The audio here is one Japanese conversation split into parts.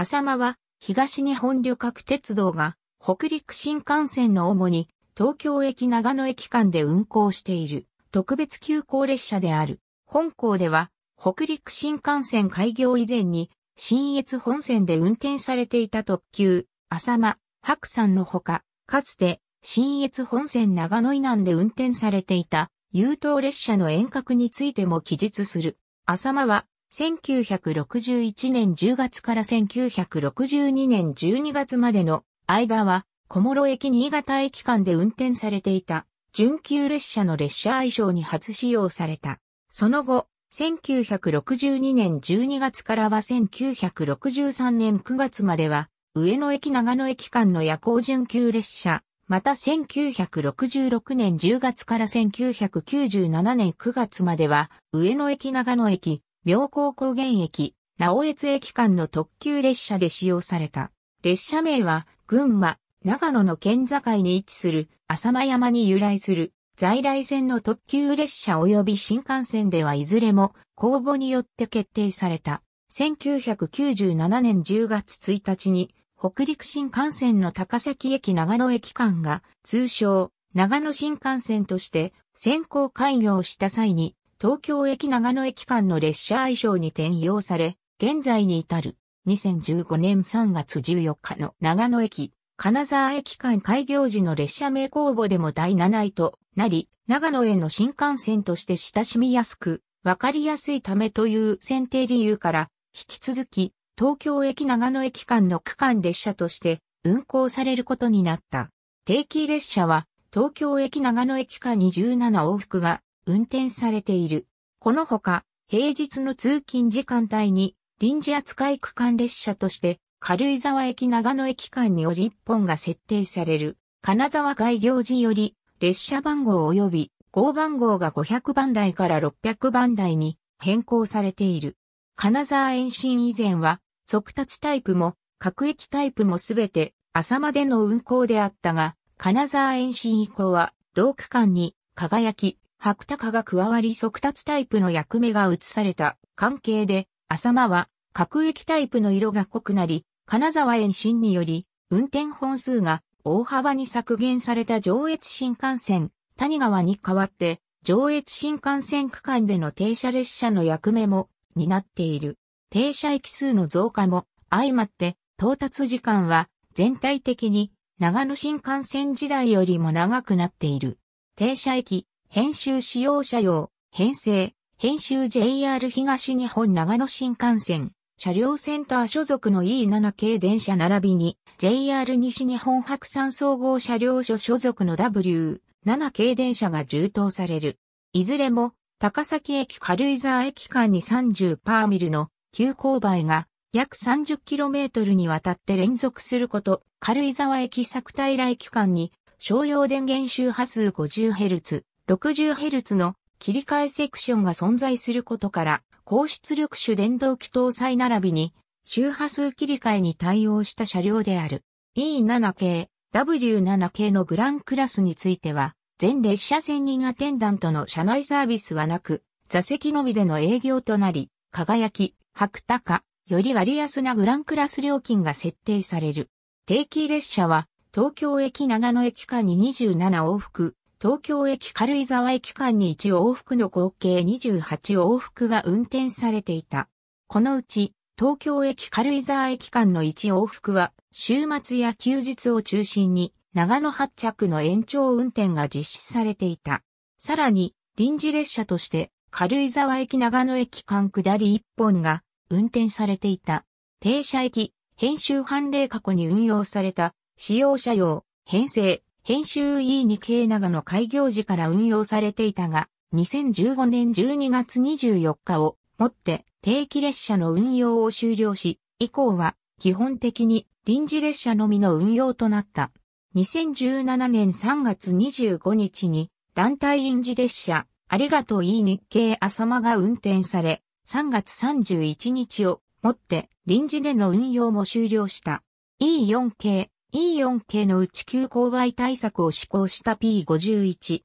浅間は東日本旅客鉄道が北陸新幹線の主に東京駅長野駅間で運行している特別急行列車である。本校では北陸新幹線開業以前に新越本線で運転されていた特急、浅間、白山のほか、かつて新越本線長野以南で運転されていた優等列車の遠隔についても記述する。浅間は1961年10月から1962年12月までの間は、小諸駅新潟駅間で運転されていた、準急列車の列車愛称に初使用された。その後、1962年12月からは1963年9月までは、上野駅長野駅間の夜行準急列車、また1966年10月から1997年9月までは、上野駅長野駅、妙高高原駅、直江津駅間の特急列車で使用された。列車名は、群馬、長野の県境に位置する浅間山に由来する在来線の特急列車及び新幹線ではいずれも公募によって決定された。1997年10月1日に北陸新幹線の高崎駅長野駅間が通称長野新幹線として先行開業した際に東京駅長野駅間の列車愛称に転用され、現在に至る2015年3月14日の長野駅、金沢駅間開業時の列車名公募でも第7位となり、長野への新幹線として親しみやすく、わかりやすいためという選定理由から、引き続き、東京駅長野駅間の区間列車として運行されることになった。定期列車は、東京駅長野駅間に17往復が運転されている。このほか、平日の通勤時間帯に臨時扱い区間列車として軽井沢駅長野駅間により1本が設定される。金沢開業時より列車番号及び号番号が500番台から600番台に変更されている。金沢延伸以前は速達タイプも各駅タイプもすべて朝までの運行であったが、金沢延伸以降は同区間に輝き白鷹が加わり速達タイプの役目が移された関係で、浅間は各駅タイプの色が濃くなり、金沢延伸により、運転本数が大幅に削減された上越新幹線、谷川に代わって、上越新幹線区間での停車列車の役目も担っている。停車駅数の増加も相まって、到達時間は全体的に長野新幹線時代よりも長くなっている。停車駅、編集使用車用、編成、編集 JR 東日本長野新幹線、車両センター所属の E7 系電車並びに JR 西日本白山総合車両所所属の W7 系電車が充当される。いずれも高崎駅軽井沢駅間に30パーミルの急勾配が約3 0トルにわたって連続すること、軽井沢駅作平駅間に商用電源周波数 50Hz、60Hz の切り替えセクションが存在することから、高出力種電動機搭載並びに、周波数切り替えに対応した車両である。E7 系、W7 系のグランクラスについては、全列車専任アテンダントの車内サービスはなく、座席のみでの営業となり、輝き、白高、より割安なグランクラス料金が設定される。定期列車は、東京駅長野駅間に27往復、東京駅軽井沢駅間に1往復の合計28往復が運転されていた。このうち、東京駅軽井沢駅間の1往復は、週末や休日を中心に、長野発着の延長運転が実施されていた。さらに、臨時列車として、軽井沢駅長野駅間下り1本が運転されていた。停車駅、編集判例過去に運用された、使用者用、編成、研修 E2 に長の開業時から運用されていたが、2015年12月24日をもって定期列車の運用を終了し、以降は基本的に臨時列車のみの運用となった。2017年3月25日に団体臨時列車、ありがとう E2 日経浅間が運転され、3月31日をもって臨時での運用も終了した。E4 系 E4 系の内級勾配対策を施行した P51、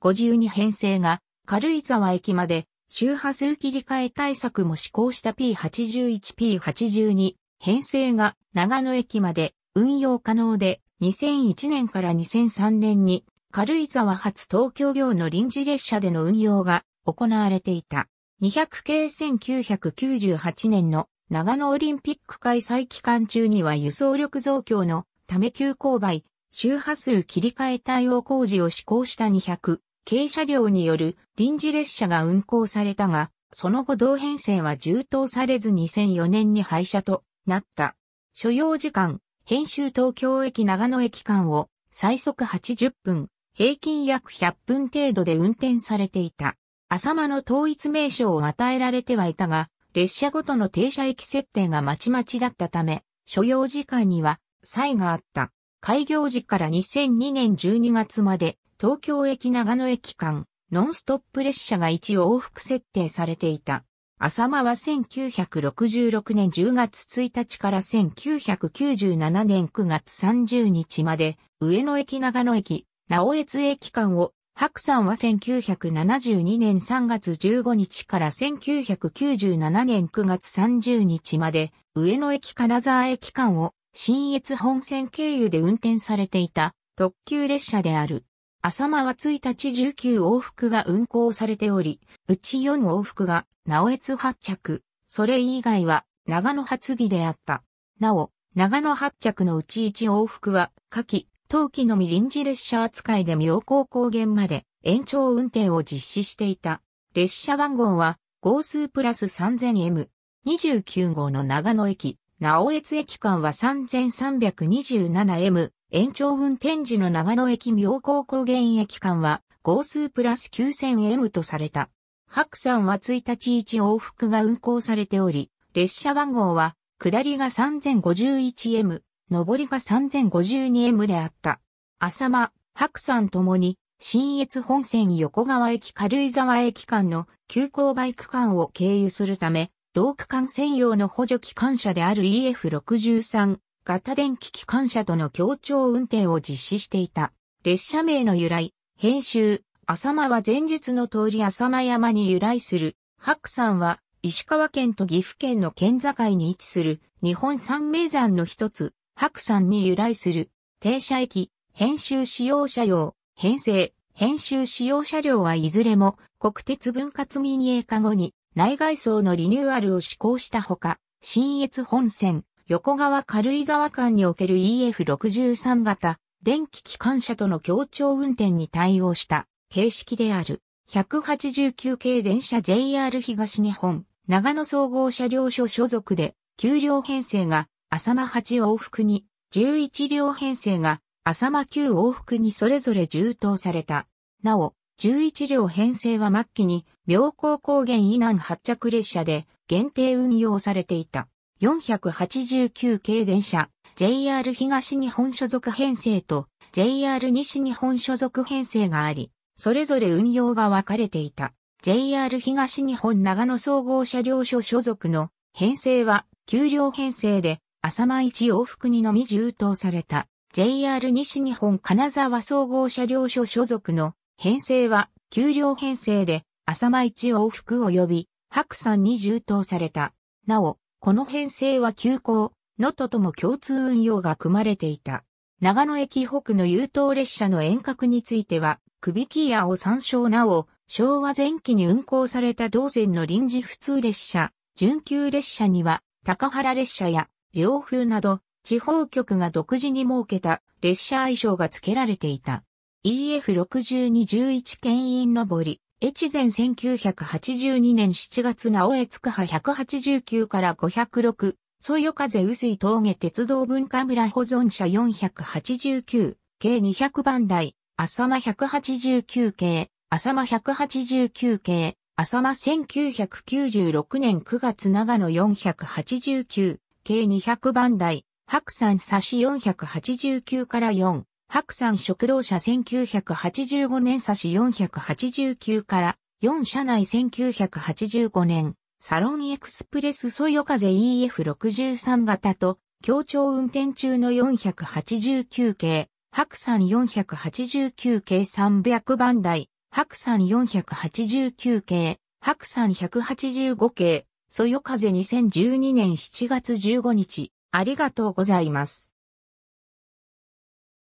P52 編成が軽井沢駅まで周波数切り替え対策も施行した P81、P82 編成が長野駅まで運用可能で2001年から2003年に軽井沢発東京業の臨時列車での運用が行われていた。200系1998年の長野オリンピック開催期間中には輸送力増強のため急勾配、周波数切り替え対応工事を施行した200軽車両による臨時列車が運行されたが、その後同編成は充当されず2004年に廃車となった。所要時間、編集東京駅長野駅間を最速80分、平均約100分程度で運転されていた。浅間の統一名称を与えられてはいたが、列車ごとの停車駅設定がまちまちだったため、所要時間には異があった。開業時から2002年12月まで東京駅長野駅間ノンストップ列車が1往復設定されていた。浅間は1966年10月1日から1997年9月30日まで上野駅長野駅、直越駅間を白山は1972年3月15日から1997年9月30日まで、上野駅金沢駅間を新越本線経由で運転されていた特急列車である。浅間は1日19往復が運行されており、うち4往復が直越発着、それ以外は長野発議であった。なお、長野発着のうち1往復は、下記、冬季のみ臨時列車扱いで妙高高原まで延長運転を実施していた。列車番号は、号数プラス 3000M29 号の長野駅、直江津駅間は 3327M 延長運転時の長野駅妙高高原駅間は号数プラス 9000M とされた。白山は1日1往復が運行されており、列車番号は下りが 3051M、上りが 3052M であった。浅間、白山ともに新越本線横川駅軽井沢駅間の急行バイク間を経由するため、同区間専用の補助機関車である EF63 型電気機関車との協調運転を実施していた。列車名の由来、編集、浅間は前述の通り浅間山に由来する。白山は石川県と岐阜県の県境に位置する日本三名山の一つ、白山に由来する。停車駅、編集使用車両、編成、編集使用車両はいずれも国鉄分割民営化後に内外装のリニューアルを施行したほか、新越本線、横川軽井沢間における EF63 型、電気機関車との協調運転に対応した形式である。189系電車 JR 東日本、長野総合車両所所属で、9両編成が浅間8往復に、11両編成が浅間9往復にそれぞれ充当された。なお、11両編成は末期に妙高高原以南発着列車で限定運用されていた。489系電車、JR 東日本所属編成と JR 西日本所属編成があり、それぞれ運用が分かれていた。JR 東日本長野総合車両所所属の編成は給料編成で朝間一往復にのみ充当された。JR 西日本金沢総合車両所所属の編成は給料編成で浅間一往復及び白山に充当された。なお、この編成は急行、能登とも共通運用が組まれていた。長野駅北の優等列車の遠隔については、首キーを参照なお、昭和前期に運行された同線の臨時普通列車、準急列車には、高原列車や、両風など、地方局が独自に設けた列車愛称が付けられていた。EF6211 県員上り、越前1982年7月直江津区派189から506、そよ風薄い峠鉄道文化村保存者489、計200番台、浅間189系、浅間189系、浅間1996年9月長野489、計200番台、白山差し489から4、白山食堂社1985年差し489から4社内1985年サロンエクスプレスそよ風 EF63 型と協調運転中の489系白山489系300番台白山489系白山185系そよ風2012年7月15日ありがとうございます。